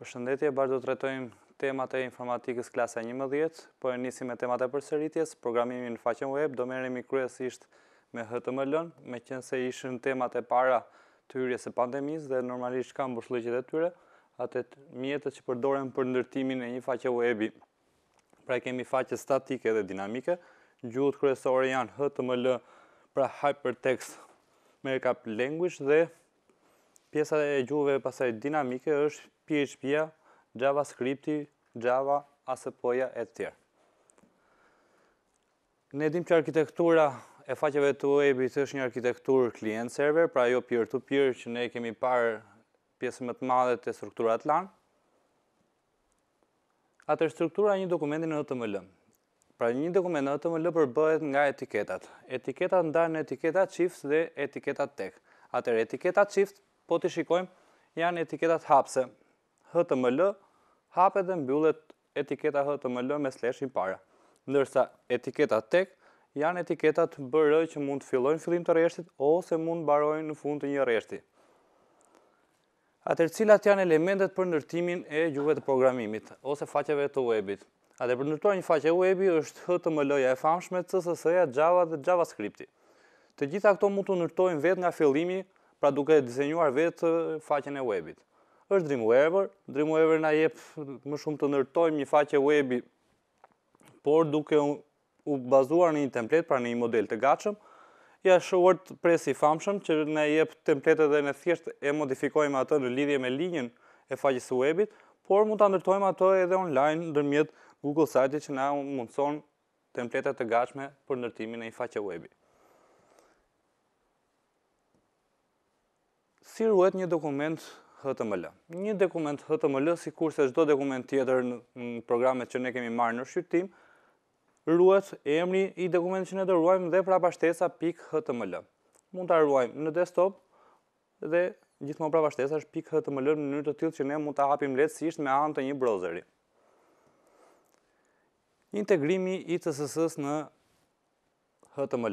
Për shëndetje, bashkë do të retojmë temat e informatikës klasa 11, po e njësi me temat e përseritjes, programimi në faqen web, do meremi kryesisht me HTML-ën, me qënë se ishën temat e para të hyrjes e pandemis dhe normalisht kam bërshlëgjit e tyre, atët mjetët që përdorem për ndërtimin e një faqe webi. Pra kemi faqe statike dhe dinamike, gjullët kryesore janë HTML, pra Hypertext Markup Language dhe Pjesa e gjuhëve pasaj dinamike është PHP-a, JavaScript-i, Java, asë poja e tjerë. Ne dim që arkitektura e faqeve të webit është një arkitektur klient-server, pra jo peer-to-peer që ne kemi parë pjesën më të madhe të strukturat lanë. Atër struktura një dokumenti në të mëllëm. Pra një dokument në të mëllëm përbëhet nga etiketat. Etiketat ndarë në etiketat qifës dhe etiketat tek. Atër etiketat qifës po të shikojmë, janë etiketat hapse. HTML hapet dhe mbyllet etiketa HTML me slashin para. Ndërsa etiketa tek janë etiketat BR që mund të fillojnë fillim të rreshtit ose mund mbarojnë në fund të një rreshti. Atër cilat janë elementet për ndërtimin e gjuhëve të programimit ose faqeve të webit? Atë për ndërtuar një faqe webi është HTML-ja e famshme, CSS-ja, Java dhe javascripti. Të gjitha këto mund të ndërtojnë vetë nga fillimi pra duke dizenjuar vetë faqen e webit. është Dreamweaver, Dreamweaver na jep më shumë të ndërtojmë një faqe webi, por duke u bazuar në një template, pra në një model të gatshëm, ja shuart presi famshëm që na jep template dhe në thjesht e modifikojmë atë në lidhje me linjën e faqes së webit, por mund ta ndërtojmë ato edhe online ndërmjet Google Sites që na mundson template të gatshme për ndërtimin e një faqe webi. si ruhet një dokument HTML. Një dokument HTML, si kurse gjdo dokument tjetër në programet që ne kemi marrë në shqyptim, ruhet emri i dokument që ne të ruajmë dhe prapashtesa .html. Mund të ruajmë në desktop dhe gjithmo prapashtesa është .html në njërë të tjilë që ne mund të hapim letësisht me anë të një browseri. Integrimi i CSS në HTML.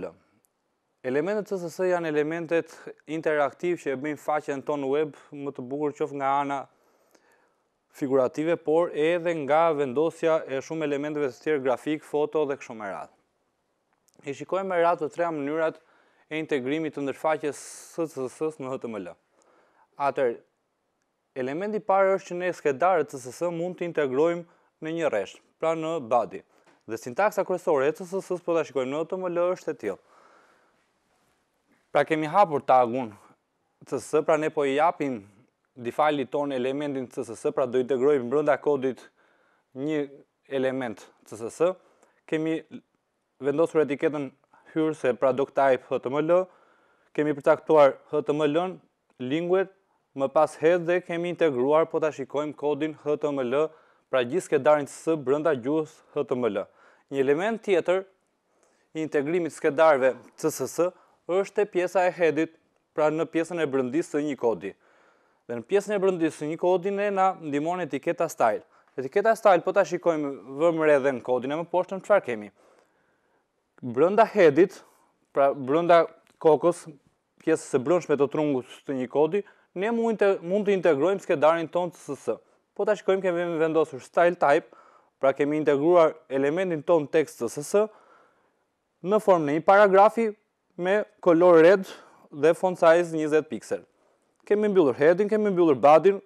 HTML. Elementet CSS janë elementet interaktiv që e bëjnë faqen tonë web më të bukur qëfë nga ana figurative, por edhe nga vendosja e shumë elementeve të tjerë grafik, foto dhe këshumë e radhë. I shikojmë e radhë të trea mënyrat e integrimit të ndërfaqes CSS në HTML. Atër, elementi pare është që ne skedarët CSS mund të integrojmë në një resh, pra në body. Dhe sintaksa kresore e CSS, po të shikojmë në HTML është e tjilë. Pra kemi hapur tagun CSS, pra ne po i japim defaili ton elementin CSS, pra do i degrojmë brënda kodit një element CSS. Kemi vendosur etiketën hyrëse pra doc type html, kemi përtaktuar html në lingwet, më pas head dhe kemi integruar po të shikojmë kodin html, pra gjithë skedarin CSS brënda gjuhës html. Një element tjetër, integrimit skedarve CSS, CSS, është e pjesa e headit, pra në pjesën e brëndisë të një kodi. Dhe në pjesën e brëndisë të një kodi, ne na ndimon etiketa style. Etiketa style, po ta shikojmë vëmëre dhe në kodin e më poshtëm, qëfar kemi? Brënda headit, pra brënda kokës, pjesës e brëndshme të trungus të një kodi, ne mund të integrojmë skedarin tonë të sësë. Po ta shikojmë kemi vendosur style type, pra kemi integruar elementin tonë tekst të sësë, në formë në një paragrafi, me color red dhe font size 20 pixel. Kemi mbyllur heading, kemi mbyllur badin,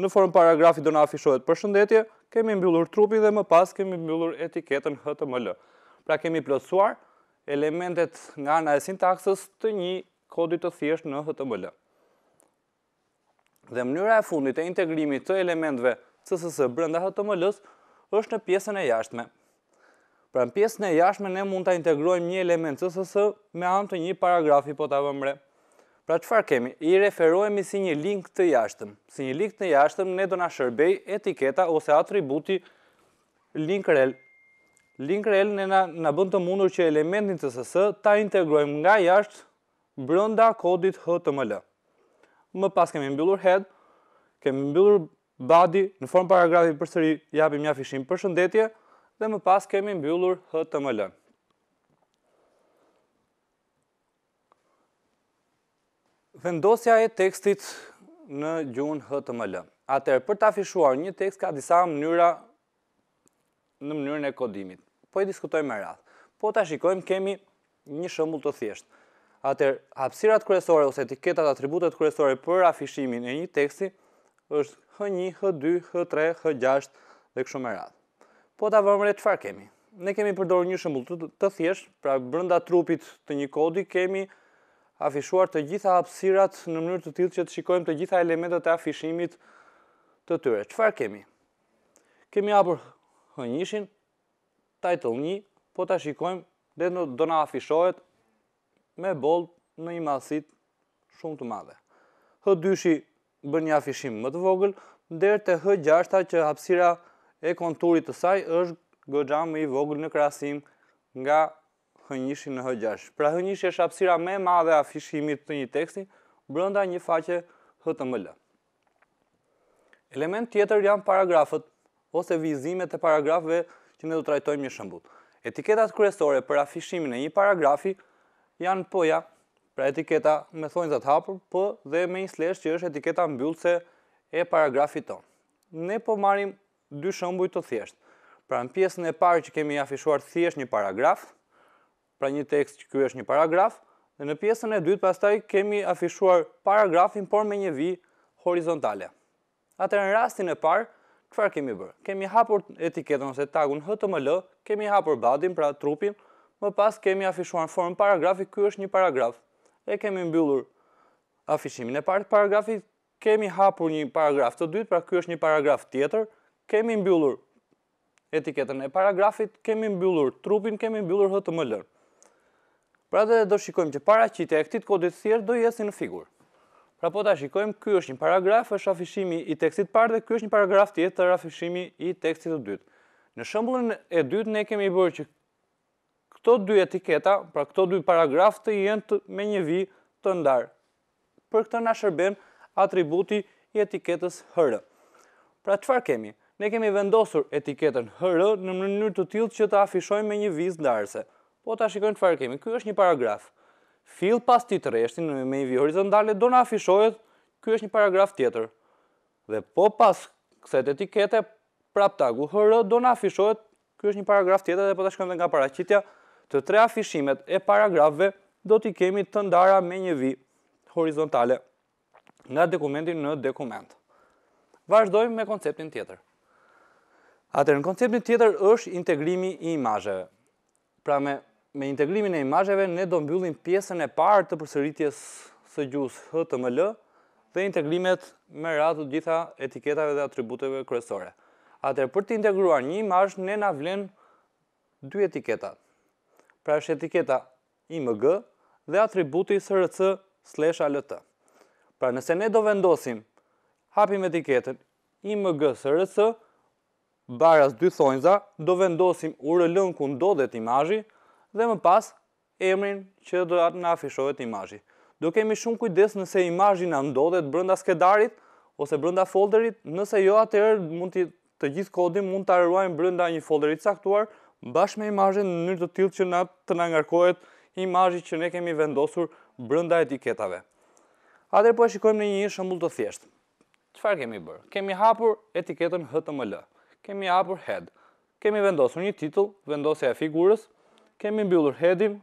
në formë paragrafi do na afishohet përshëndetje, kemi mbyllur trupi dhe më pas kemi mbyllur etiketën HTML. Pra kemi plotësuar elementet nga ana e sintaksës të një kodi të thjeshtë në HTML. Dhe mënyra e fundit e integrimit të elementve CSS brenda HTML-s është në pjesën e jashtme. Pra në pjesën e jashme ne mund të integrojmë një element CSS me anë të një paragrafi po të avëmre. Pra qëfar kemi? I referohemi si një link të jashtëm. Si një link të jashtëm ne do nga shërbej etiketa ose atributi link rel. Link rel ne në bënd të mundur që elementin CSS ta integrojmë nga jashtë brënda kodit HTML. Më pas kemi mbyllur head, kemi mbyllur body, në formë paragrafi për sëri japim një afishim për shëndetje, dhe më pas kemi mbyllur html. Vendosja e tekstit në gjuhën html. Atëherë, për të afishuar një tekst ka disa mënyra në mënyrën e kodimit. Po i diskutojmë më radh. Po ta shikojmë kemi një shembull të thjeshtë. Atëherë, hapësirat kryesore ose etiketat atributet kryesore për afishimin e një teksti është h1, h2, h3, h6 dhe kështu me radhë. Po ta vëmëre qëfar çfarë kemi. Ne kemi përdorur një shembull të thjeshtë, pra brenda trupit të një kodi kemi afishuar të gjitha hapësirat në mënyrë të tillë që të shikojmë të gjitha elementët e afishimit të tyre. Çfarë kemi? Kemi hapur H1-in, title 1, po ta shikojmë dhe në do na afishohet me bold në një masit shumë të madhe. H2-shi bën një afishim më të vogël, ndër të H6-ta që hapësira e konturit të saj është gëgja më i vogël në krasim nga hënjishi në hëgjash. Pra hënjishi është apsira me madhe afishimit të një teksti, brënda një faqe HTML. Element tjetër janë paragrafët ose vizimet e paragrafëve që ne do të rajtojmë një shëmbut. Etiketat kryesore për afishimin e një paragrafi janë pëja, pra etiketa me thonjë hapur, hapër, dhe me një slesh që është etiketa mbyllëse e paragrafi tonë. Ne po marim dy shëmbuj të thjesht. Pra në pjesën e parë që kemi afishuar thjesht një paragraf, pra një tekst që kjo është një paragraf, dhe në pjesën e dytë pastaj kemi afishuar paragrafin, por me një vi horizontale. Atër në rastin e parë, këfar kemi bërë? Kemi hapur etiketën ose tagun HTML, kemi hapur badin, pra trupin, më pas kemi afishuar në formë paragrafi, kjo është një paragraf, e kemi mbyllur afishimin e parë, paragrafi, kemi hapur një paragraf të dytë, pra kërë është një paragraf tjetër, kemi mbyllur etiketën e paragrafit, kemi mbyllur trupin, kemi mbyllur HTML. Pra dhe do shikojmë që para qitë e këtit kodit thjerë do jesë në figur. Pra po ta shikojmë, kjo është një paragraf, është afishimi i tekstit parë dhe kjo është një paragraf tjetër të rafishimi i tekstit të dytë. Në shëmbullën e dytë ne kemi bërë që këto dy etiketa, pra këto dy paragraf të jenë të me një vi të ndarë. Për këtë në shërben atributi i etiketës hërë. Pra qëfar kemi? ne kemi vendosur etiketën HR në mënyrë të tillë që ta afishojmë me një vizë ndarëse. Po ta shikojmë çfarë kemi. Ky është një paragraf. Fill pas titreshtin në një vijë horizontale do na afishohet ky është një paragraf tjetër. Dhe po pas kësaj etikete prap tagu HR do na afishohet ky është një paragraf tjetër dhe po ta shkojmë nga paraqitja të tre afishimet e paragrafëve do t'i kemi të ndara me një vi horizontale nga dokumentin në dokument. Vazhdojmë me konceptin tjetër. Atër, në konceptin tjetër është integrimi i imazheve. Pra me integrimin e imazheve, ne do mbyllim pjesën e parë të përsëritjes së gjus HTML dhe integrimet me ratu gjitha etiketave dhe atributeve kërësore. Atër, për të integruar një imazh, ne na vlenë dy etiketat. Pra është etiketa IMG dhe atributi së rëtës slash alëtë. Pra nëse ne do vendosim hapim etiketën IMG së baras dy thonjza, do vendosim url lën ku ndodhet imajji dhe më pas emrin që do atë në afishohet imajji. Do kemi shumë kujdes nëse imajji në ndodhet brënda skedarit ose brënda folderit, nëse jo atërë mund të gjithë kodim mund të arruajnë brënda një folderit saktuar bashkë me imazhin në njërë të tilë që na të nangarkohet imajji që ne kemi vendosur brënda etiketave. Atërë po e shikojmë në një një shëmbull të thjeshtë. Qëfar kemi bërë? Kemi hapur etiketën HTML kemi hapur head. Kemi vendosur një titull, vendosja e figurës, kemi mbyllur headin,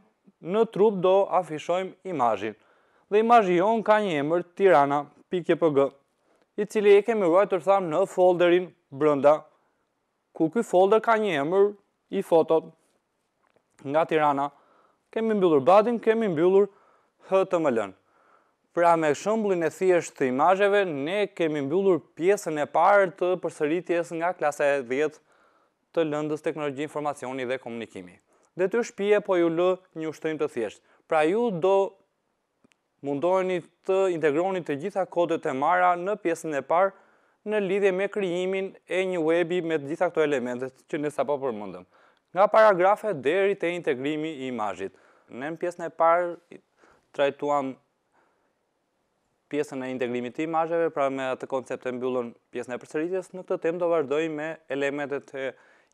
në trup do afishojmë imajin. Dhe imajin jonë ka një emër, tirana.pg, i cili e kemi rojtë tërtham në folderin brënda, ku këj folder ka një emër i fotot nga tirana. Kemi mbyllur badin, kemi mbyllur htmlën. Pra me shëmblin e thjesht të imazheve, ne kemi mbyllur pjesën e parë të përsëritjes nga klasa e 10 të lëndës teknologji informacioni dhe komunikimi. Dhe të shpije po ju lë një ushtrim të thjesht. Pra ju do mundoheni të integroni të gjitha kodet e mara në pjesën e parë në lidhje me kryimin e një webi me të gjitha këto elementet që nësa po përmëndëm. Nga paragrafe deri të integrimi i imazhit. në pjesën e parë trajtuam pjesën e integrimit të imazheve, pra me atë koncept e mbyllën pjesën e përsëritjes, në këtë temë do vazhdojmë me elementet e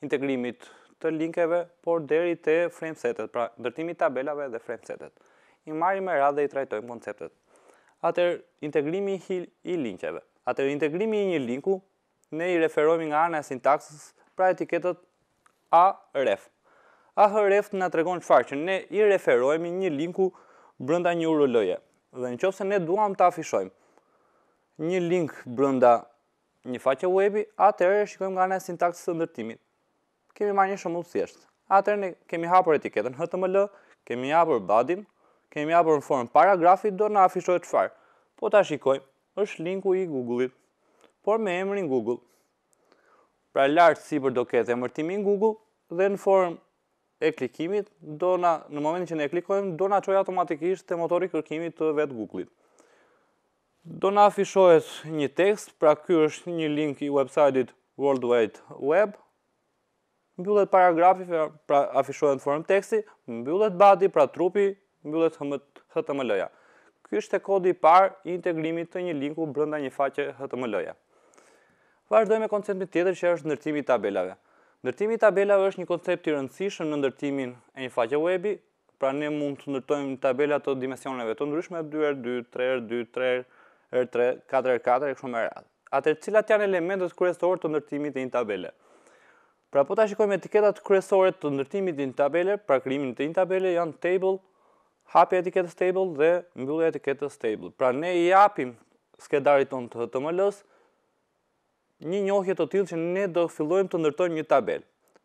integrimit të linkeve, por deri te framesetet, pra ndërtimi i tabelave dhe framesetet. I marrim me radhë dhe i trajtojmë konceptet. Atër, integrimi i linkeve. Atër, integrimi i një linku, ne i referojmë nga anë e sintaksës, pra etiketet A-REF. A-REF na tregon çfarë që ne i referojmë një linku brënda një URL-je dhe në qofë se ne duham të afishojmë një link brënda një faqe webi, atërë e shikojmë nga në sintaksis të ndërtimit. Kemi marrë një shumë të thjeshtë. Atërë ne kemi hapur etiketën HTML, kemi hapur badim, kemi hapur në formë paragrafi, do në afishojë të farë. Po të shikojmë, është linku i Google-it, por me emrin Google. Pra lartë si për do ketë emërtimin Google, dhe në formë e klikimit, do na në momentin që ne klikojmë, do na çojë automatikisht te motori kërkimit të vet Google-it. Do na afishohet një tekst, pra ky është një link i websajtit World Wide Web. Mbyllet paragrafi, pra, pra afishohet në formë teksti, mbyllet body, pra trupi, mbyllet HTML-ja. Ky është kodi i parë i integrimit të një linku brenda një faqe html ja Vazhdojmë me konceptin tjetër që është ndërtimi i tabelave. Ndërtimi i tabelave është një koncept i rëndësishëm në ndërtimin e një faqe webi, pra ne mund të ndërtojmë tabela të dimensioneve të ndryshme 2x2, 3x2, 3x3, 4x4 e kështu me radhë. Atër cilat janë elementët kryesorë të ndërtimit të një tabele. Pra po ta shikojmë etiketat kryesore të ndërtimit të një tabele, pra krijimi të një tabele janë table, hapja e etiketës table dhe mbylja e etiketës table. Pra ne i japim skedarit të HTML-s të një njohje të tilë që ne do fillojmë të ndërtojmë një tabel.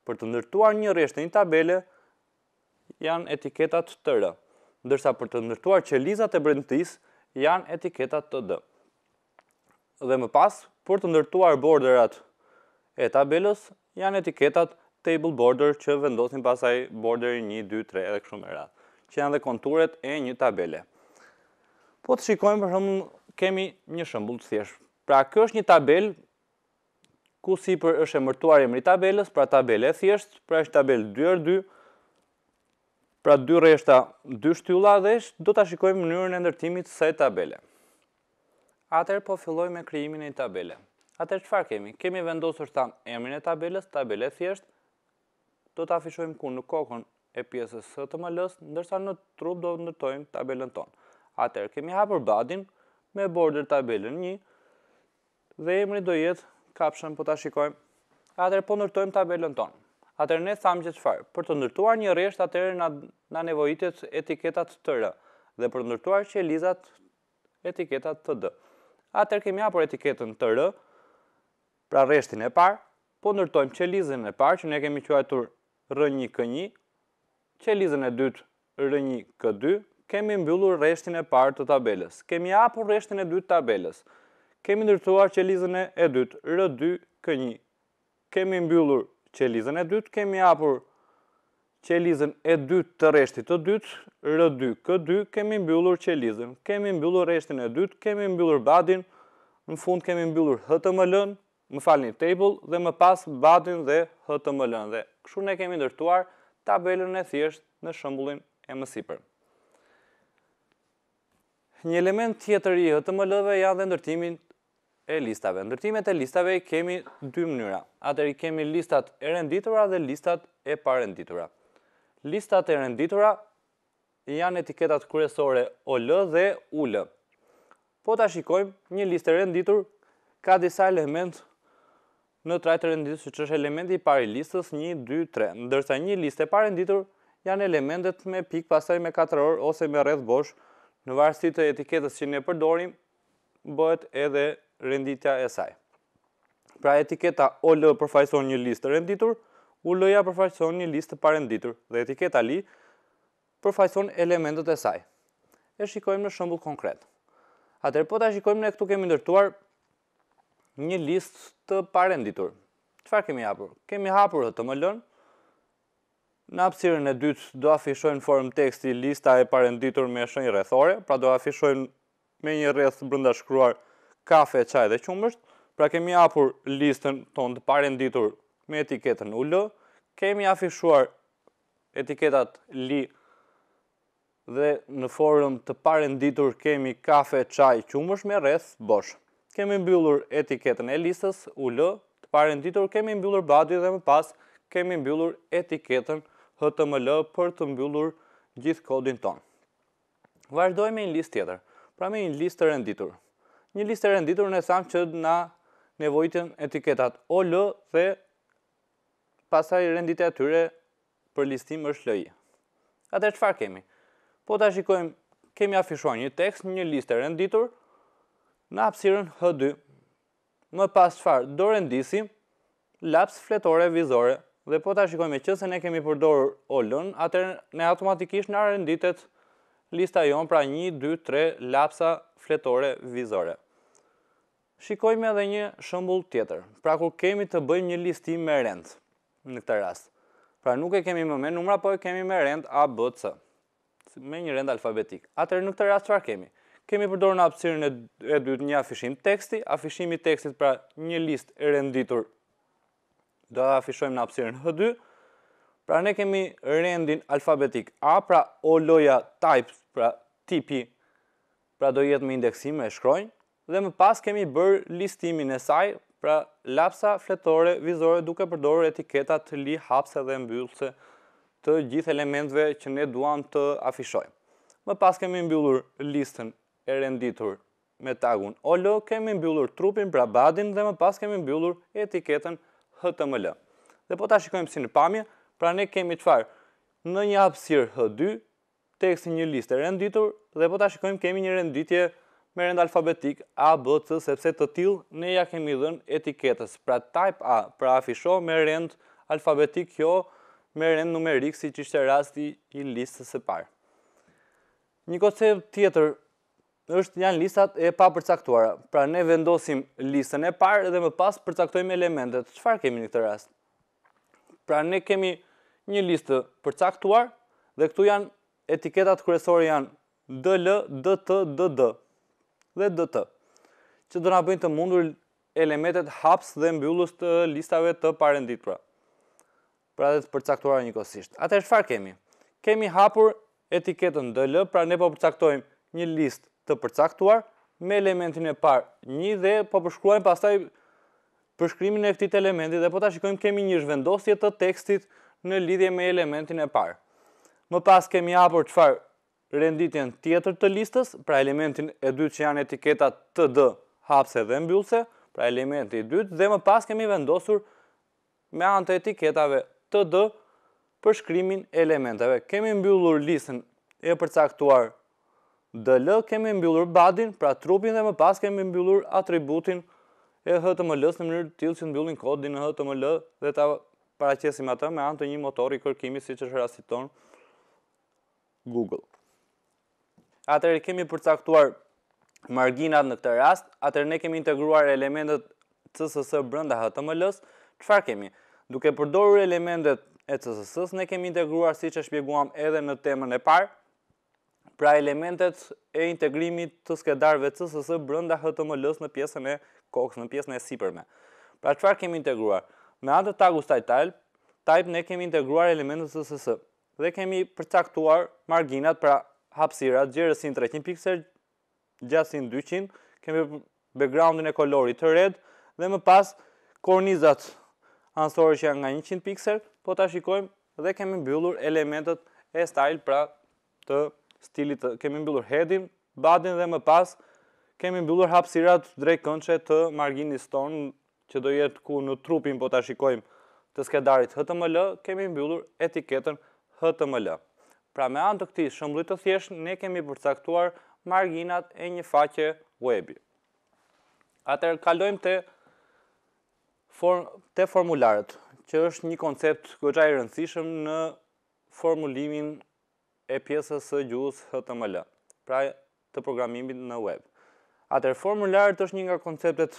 Për të ndërtuar një resht e një tabele, janë etiketat të rë, ndërsa për të ndërtuar qelizat e brendëtis, janë etiketat të dë. Dhe më pas, për të ndërtuar borderat e tabelës, janë etiketat table border që vendosin pasaj border 1, 2, 3 edhe këshumë e ratë, që janë dhe konturet e një tabele. Po të shikojmë për shumë, kemi një shëmbull të thjeshtë. Pra, kjo është një tabelë ku si për është e mërtuar e mëri tabeles, pra tabel e thjeshtë, pra është tabel 2 rë 2, pra 2 rë është 2 shtylla dhe është, do të shikojmë mënyrën e ndërtimit se tabele. Atër po filloj me kryimin e tabele. Atër qëfar kemi? Kemi vendosër të emrin e tabeles, tabel e thjeshtë, do të afishojmë ku në kokën e pjesës së të më lësë, ndërsa në trup do të ndërtojmë tabelen tonë. Atër kemi hapër badin me border tabelen 1 dhe emri do jetë kapshëm, po ta shikojmë. Atër po nërtojmë tabelën tonë. Atër ne thamë që qëfarë, për të nërtuar një resht, atër në nevojitit etiketat të rë, dhe për nërtuar që lizat etiketat të dë. Atër kemi apër etiketën të rë, pra reshtin e parë, po nërtojmë që lizin e parë, që ne kemi quajtur rë një kë një, që lizin e dytë rë një kë dy, kemi mbyllur reshtin e parë të tabeles. Kemi apër reshtin e dytë tabeles. reshtin e dytë tabeles kemi ndërtuar qelizën e dytë, R2 K1. Kemi mbyllur qelizën e dytë, kemi hapur qelizën e dytë të rreshtit të dytë, R2 K2, kemi mbyllur qelizën. Kemi mbyllur rreshtin e dytë, kemi mbyllur badin. Në fund kemi mbyllur HTML-ën, më falni table dhe më pas badin dhe HTML-ën. Dhe kështu ne kemi ndërtuar tabelën e thjeshtë në shembullin e mësipër. Një element tjetër i HTML-ve janë dhe ndërtimin e listave. Ndërtimet e listave kemi dy mënyra. Atëri kemi listat e renditura dhe listat e parenditura. Listat e renditura janë etiketat kryesore OL dhe UL. Po ta shikojmë një listë e renditur ka disa element në trajtë renditur që është elementi i pari listës 1, 2, 3. Ndërsa një listë e parenditur janë elementet me pik pasaj me 4 orë ose me rreth bosh në varsit të etiketës që ne përdorim bëhet edhe renditja e saj. Pra etiketa OL përfaqëson një listë renditur, lëja përfaqëson një listë parenditur dhe etiketa LI përfaqëson elementët e saj. E shikojmë në shembull konkret. Atëherë po ta shikojmë ne këtu kemi ndërtuar një listë të parenditur. Çfarë kemi hapur? Kemi hapur HTML Në apsirën e dytë do afishojnë form teksti lista e parenditur me shënjë rrethore, pra do afishojnë me një rreth brenda shkruar kafe, qaj dhe qumësht, pra kemi apur listën tonë të pare nditur me etiketën u lë, kemi afishuar etiketat li dhe në forën të pare nditur kemi kafe, qaj, qumësht me rreth bosh. Kemi mbyllur etiketën e listës u lë, të pare nditur kemi mbyllur badi dhe më pas kemi mbyllur etiketën HTML për të mbyllur gjithë kodin tonë. Vajrdoj me një list tjetër, pra me një list të renditur një listë e renditur në samë që na nevojitën etiketat OL dhe pasaj e atyre për listim është LI. Ate qëfar kemi? Po të shikojmë, kemi afishuar një tekst, një listë e renditur në apsirën H2. Më pas qëfar, do rendisim laps fletore vizore dhe po të shikojmë e se ne kemi përdorë OL-ën, atër ne automatikisht në renditet LI lista jonë pra 1, 2, 3 lapsa fletore vizore. Shikojme edhe një shëmbull tjetër, pra kur kemi të bëjmë një listi me rend në këtë rast. Pra nuk e kemi më me numra, po e kemi me rend A, B, C, me një rend alfabetik. Atër në këtë rast që kemi? Kemi përdorë në apsirën e dytë një afishim teksti, afishimi tekstit pra një list e renditur do afishojmë në apsirën H2, Pra ne kemi rendin alfabetik A, pra o loja type, pra tipi, pra do jetë me indeksim e shkrojnë, dhe më pas kemi bërë listimin e saj, pra lapsa fletore, vizore, duke përdorë etiketat të li hapse dhe mbyllëse të gjithë elementve që ne duam të afishojnë. Më pas kemi mbyllur listën e renditur me tagun o lo, kemi mbyllur trupin, pra badin, dhe më pas kemi mbyllur etiketën HTML. Dhe po ta shikojmë si në pamje, Pra ne kemi çfarë? Në një hapësirë H2, teksti një listë renditur dhe po ta shikojmë kemi një renditje me rend alfabetik A, B, C, sepse të tillë ne ja kemi dhën etiketës. Pra type A, pra afisho me rend alfabetik kjo me rend numerik siç ishte rasti i listës së parë. Një koncept tjetër është janë listat e papërcaktuara. Pra ne vendosim listën e parë dhe më pas përcaktojmë elementet. Çfarë kemi në këtë rast? Pra ne kemi një listë përcaktuar dhe këtu janë etiketat kërësori janë DL, DT, DD dhe DT që do nga bëjnë të mundur elementet haps dhe mbyllës të listave të parendit pra pra dhe të përcaktuar një kosisht atë shfar kemi kemi hapur etiketën DL pra ne po përcaktojmë një list të përcaktuar me elementin e par një dhe po përshkruajmë pastaj përshkrimin e këtit elementit dhe po ta shikojmë kemi një zhvendosje të tekstit në lidhje me elementin e parë. Më pas kemi apur qëfar renditjen tjetër të listës, pra elementin e dytë që janë etiketa të dë hapse dhe mbyllse, pra elementi i dytë, dhe më pas kemi vendosur me anë të etiketave të dë për shkrymin elementeve. Kemi mbyllur listën e përcaktuar dl, kemi mbyllur badin, pra trupin dhe më pas kemi mbyllur atributin e html-s në mënyrë të tilë që mbyllin kodin e html dhe të paracjesim atë me anë të një motori kërkimi si që është rastit ton Google. Atër e kemi përcaktuar marginat në këtë rast, atër ne kemi integruar elementet CSS brënda HTML-ës, qëfar kemi? Duke përdoru elementet e CSS-ës, ne kemi integruar si që shpjeguam edhe në temën e parë, pra elementet e integrimit të skedarve CSS brënda hëtë më lësë në pjesën e kokës, në pjesën e sipërme. Pra qëfar kemi integruar? Me atë tagu style type, type ne kemi integruar elementet së SS dhe kemi përcaktuar marginat pra hapsirat, gjerësin 300 piksel, gjatësin 200, kemi backgroundin e kolorit të red dhe më pas kornizat ansore që janë nga 100 piksel, po ta shikojmë dhe kemi mbyllur elementet e style pra të stilit, kemi mbyllur hedin, badin dhe më pas kemi mbyllur hapsirat drejkënçe të marginis tonë që do jetë ku në trupin po ta shikojmë të skedarit HTML, kemi mbyllur etiketën HTML. Pra me anë të këti shëmbullit të thjesht, ne kemi përcaktuar marginat e një faqe webi. Atër, kaldojmë të të formularët, që është një koncept gogjaj rëndësishëm në formulimin e pjesës së gjuhës HTML, pra të programimit në web. Atër, formularët është një nga konceptet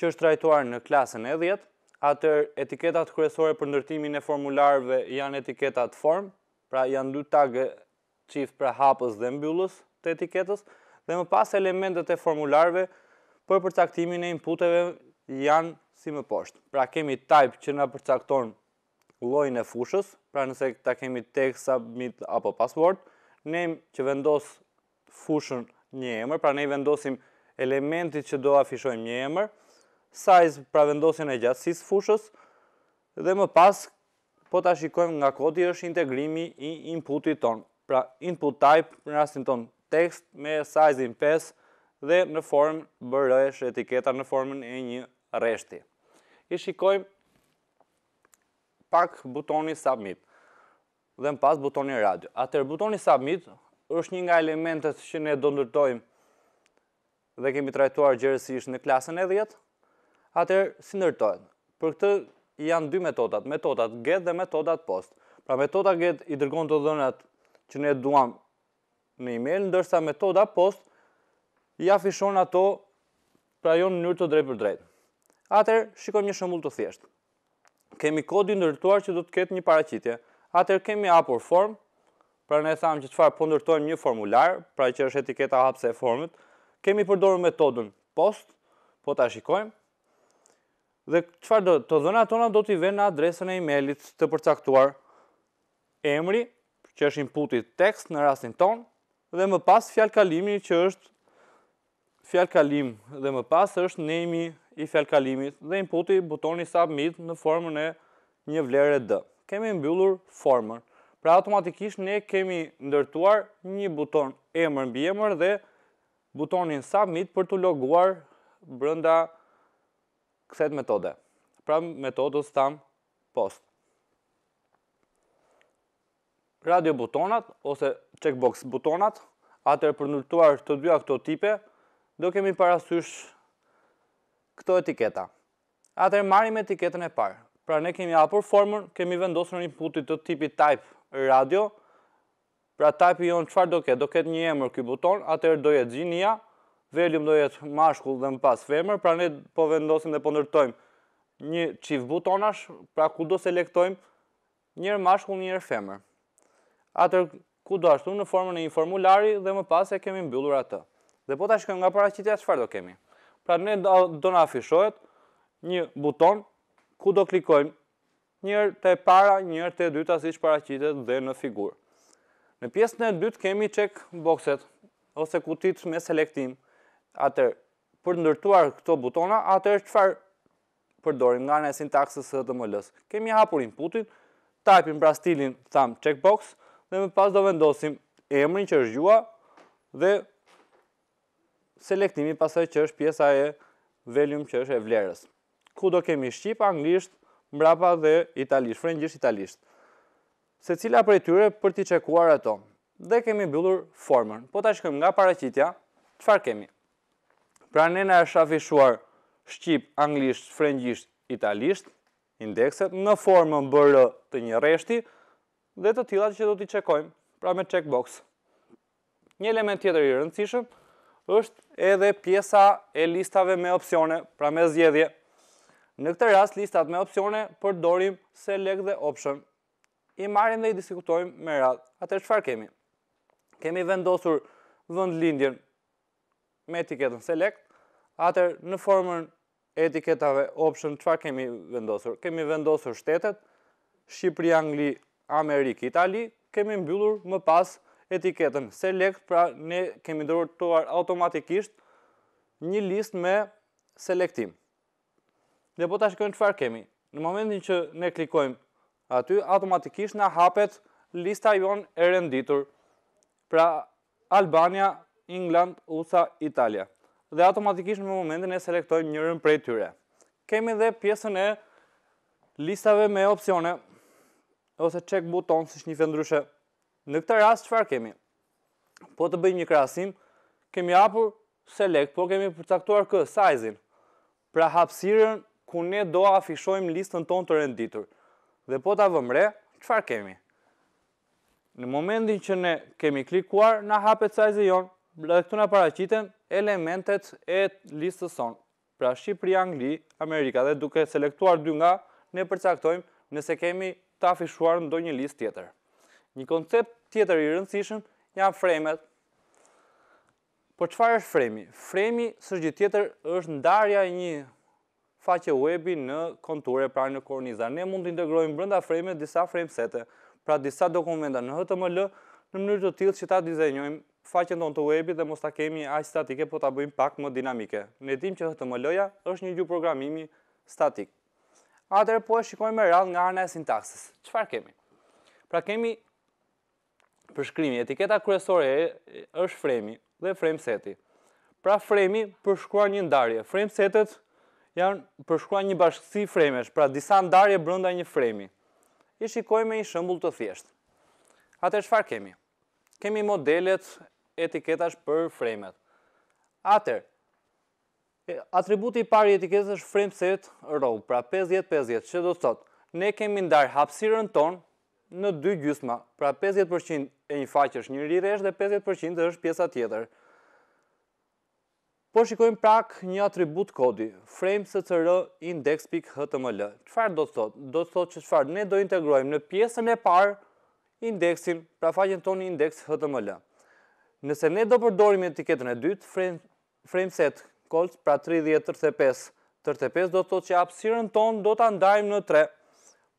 që është trajtuar në klasën e 10, atër etiketat kryesore për ndërtimin e formularve janë etiketat form, pra janë du tagë qift pra hapës dhe mbyllës të etiketës, dhe më pas elementet e formularve për përcaktimin e inputeve janë si më poshtë. Pra kemi type që nga përcakton lojnë e fushës, pra nëse ta kemi text, submit apo password, name që vendos fushën një emër, pra ne i vendosim elementit që do afishojmë një emër, size pra vendosin e gjatsis fushës, dhe më pas, po të shikojmë nga koti është integrimi i inputit tonë, pra input type në rastin tonë tekst me size-in 5 dhe në form bërësh etiketa në formën e një reshti. I shikojmë pak butoni submit dhe në pas butoni radio. Atër butoni submit është një nga elementet që ne do ndërtojmë dhe kemi trajtuar gjërësish në klasën e 10, Atër, si ndërtohen? Për këtë janë dy metodat, metodat get dhe metodat post. Pra metoda get i dërgon të dhënat që ne duam në email, ndërsa metoda post i afishon ato pra jo në njërë të drejt për drejt. Atër, shikojmë një shëmull të thjeshtë. Kemi kodin ndërtuar që du të ketë një paracitje. Atër, kemi apur form, pra ne thamë që të farë pëndërtojmë po një formular, pra që është etiketa hapse e formit. Kemi përdorë metodën post, po ta shikojmë dhe qëfar do të dhëna tona do t'i ven në adresën e emailit të përcaktuar emri, që është inputit tekst në rastin ton, dhe më pas fjal kalimi që është fjal kalim, dhe më pas është nejmi i fjal kalimit, dhe inputit butoni submit në formën e një vlerë dë. Kemi mbyllur formën, pra automatikisht ne kemi ndërtuar një buton emër në bjemër dhe butonin submit për të loguar brënda këthet metode. Pra metodës tam post. Radio butonat ose checkbox butonat, atër përnurtuar të dyja këto tipe, do kemi parasysh këto etiketa. Atër marim etiketën e parë. Pra ne kemi apur formën, kemi vendosën një putit të tipi type radio, pra type i onë qëfar do ketë, do ketë një emër këj buton, atër do jetë gjinja, Veljum do jetë mashkull dhe në pas femër, pra ne po vendosim dhe po nërtojmë një qivë butonash, pra ku do selektojmë njërë mashkull njërë femër. Atër ku do ashtu në formën e një formulari dhe më pas e kemi mbyllur atë. Dhe po të ashtu nga para qitja që farë do kemi. Pra ne do në afishojt një buton ku do klikojmë njërë të e para, njërë të e dytë asish para qitët dhe në figurë. Në pjesën e dytë kemi checkboxet ose kutit me selektimë atër për ndërtuar këto butona, atër është qëfar përdorim nga në sintaksës së të mëllës. Kemi hapur inputin, tajpim bra stilin, thamë checkbox, dhe me pas do vendosim emrin që është gjua dhe selektimi pasaj që është pjesa e veljum që është e vlerës. Ku do kemi shqip, anglisht, mrapa dhe italisht, frengjisht italisht. Se cila për e tyre për t'i qekuar ato. Dhe kemi bëllur formën. Po ta shkëm nga paracitja, qëfar kemi? Pra ne në është afishuar shqip, anglisht, frengjisht, italisht, indekset, në formën bërë të një reshti, dhe të tila që do t'i qekojmë, pra me checkbox. Një element tjetër i rëndësishëm, është edhe pjesa e listave me opcione, pra me zjedhje. Në këtë rast, listat me opcione përdorim select dhe option. I marim dhe i diskutojmë me radhë. Ate qëfar kemi? Kemi vendosur vëndlindjen me etiketën select, atër në formën e etiketave option, qëfar kemi vendosur? Kemi vendosur shtetet, Shqipëri, Angli, Amerikë, Itali, kemi mbyllur më pas etiketën select, pra ne kemi dërëtuar automatikisht një list me selectim. Dhe po të shkojnë qëfar kemi? Në momentin që ne klikojmë aty, automatikisht në hapet lista jonë e renditur. Pra, Albania, England, USA, Italia. Dhe automatikisht në momentin e selektojmë njërën prej tyre. Kemi dhe pjesën e listave me opcione, ose check button, si shnjife ndryshe. Në këtë rast, qëfar kemi? Po të bëjmë një krasim, kemi apur select, po kemi përcaktuar kë, sizing, Pra hapsiren, ku ne do afishojmë listën ton të renditur. Dhe po të avëmre, qëfar kemi? Në momentin që ne kemi klikuar, në hapet size-i jonë, dhe këtu nga paracitën elementet e listës sonë. Pra Shqipëri, Angli, Amerika dhe duke selektuar dy nga, ne përcaktojmë nëse kemi të afishuar në do një list tjetër. Një koncept tjetër i rëndësishëm janë fremet. Po qëfar është fremi? Fremi së gjithë tjetër është ndarja një faqe webi në konture, pra në korniza. Ne mund të integrojmë brënda fremet disa fremsete, pra disa dokumenta në HTML, në mënyrë të tjilë që ta dizenjojmë faqen tonë të webit dhe mos ta kemi aq statike, po ta bëjmë pak më dinamike. Ne dimë që HTML-ja është një gjuhë programimi statik. Atëherë po e shikojmë e radhë nga ana e sintaksës. Çfarë kemi? Pra kemi përshkrimi, etiketa kryesore është fremi dhe frame Pra fremi i përshkruan një ndarje. Frame janë përshkruan një bashkësi fremesh, pra disa ndarje brenda një fremi. i shikojmë shikojmë një shembull të thjeshtë. Atë çfarë kemi? kemi modelet etiketash për frejmet. Atër, atributi pari etiketës është frame set row, pra 50-50, që do të thotë, ne kemi ndarë hapsirën tonë në dy gjysma, pra 50% e një faqë është një riresh dhe 50% është pjesa tjetër. Po shikojmë prak një atribut kodi, frame set row index.html. Qëfar do të thotë? Do të thotë që qëfar ne do integrojmë në pjesën e parë, indeksin, pra faqen tonë indeks HTML. Nëse ne do përdorim etiketën e dytë, frameset calls, pra 30 35, 35, do të të që apsiren tonë do të andajmë në 3,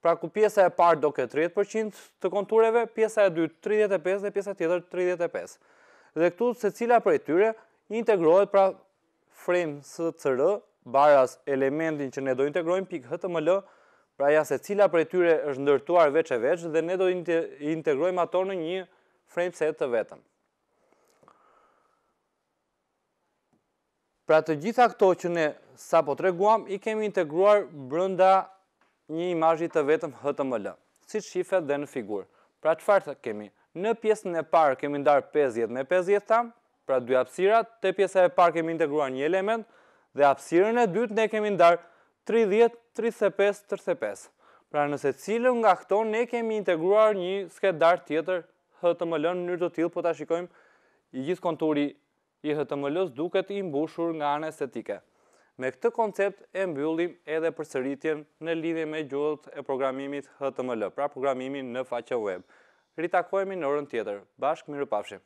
pra ku pjesa e parë do këtë 30% të kontureve, pjesa e dytë 35 dhe pjesa tjetër 35. Dhe këtu se cila për e tyre integrohet pra frameset cërë, baras elementin që ne do integrojmë pik HTML, pra ja se cila për e tyre është ndërtuar veç e veç, dhe ne do të integrojmë ato në një frame set të vetëm. Pra të gjitha këto që ne sa po të reguam, i kemi integruar brënda një imajit të vetëm HTML, si shifet dhe në figur. Pra qëfar të kemi? Në pjesën e parë kemi ndarë 50 me 50 tam, pra dy apsirat, të pjesën e parë kemi integruar një element, dhe apsirën e dytë ne kemi ndarë 30-35-35. Pra nëse cilën nga këto, ne kemi integruar një skedar tjetër HTML në njërë të tjilë, po të shikojmë i gjithë konturi i HTML-ës duket i mbushur nga anë estetike. Me këtë koncept e mbyllim edhe për sëritjen në lidhje me gjullët e programimit HTML, pra programimin në faqe web. Rita në orën tjetër. Bashk mirë pafshim.